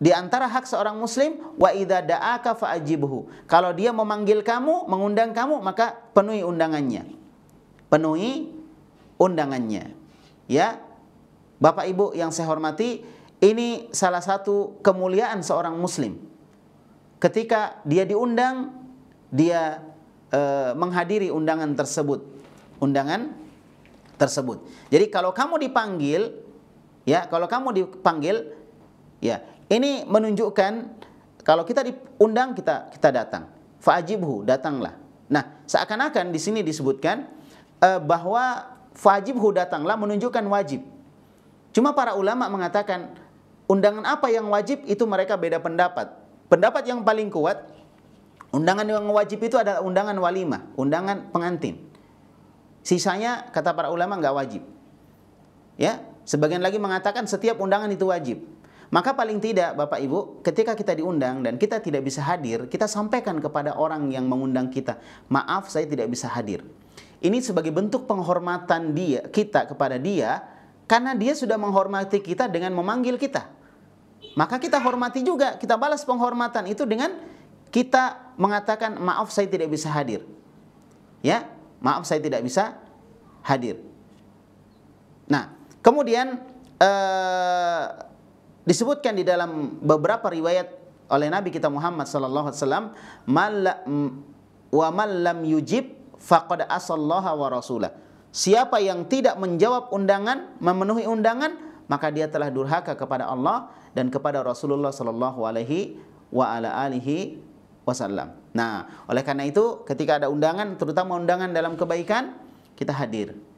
Di antara hak seorang muslim wa idza da'aka fa'ajibhu. Kalau dia memanggil kamu, mengundang kamu, maka penuhi undangannya. Penuhi undangannya. Ya. Bapak Ibu yang saya hormati, ini salah satu kemuliaan seorang muslim. Ketika dia diundang, dia e, menghadiri undangan tersebut. Undangan tersebut. Jadi kalau kamu dipanggil, ya, kalau kamu dipanggil, ya, ini menunjukkan kalau kita diundang kita kita datang. Fajibhu datanglah. Nah, seakan-akan di sini disebutkan eh, bahwa fajibhu datanglah menunjukkan wajib. Cuma para ulama mengatakan undangan apa yang wajib itu mereka beda pendapat. Pendapat yang paling kuat undangan yang wajib itu adalah undangan walimah, undangan pengantin. Sisanya kata para ulama nggak wajib. Ya, sebagian lagi mengatakan setiap undangan itu wajib. Maka paling tidak Bapak Ibu, ketika kita diundang dan kita tidak bisa hadir, kita sampaikan kepada orang yang mengundang kita, "Maaf, saya tidak bisa hadir." Ini sebagai bentuk penghormatan dia kita kepada dia karena dia sudah menghormati kita dengan memanggil kita. Maka kita hormati juga, kita balas penghormatan itu dengan kita mengatakan, "Maaf, saya tidak bisa hadir." Ya, maaf saya tidak bisa hadir. Nah, kemudian eh, disebutkan di dalam beberapa riwayat oleh Nabi kita Muhammad sallallahu alaihi wasallam wa man yujib faqad asallaha wa rasulah siapa yang tidak menjawab undangan memenuhi undangan maka dia telah durhaka kepada Allah dan kepada Rasulullah sallallahu alaihi wa ala alihi wasallam nah oleh karena itu ketika ada undangan terutama undangan dalam kebaikan kita hadir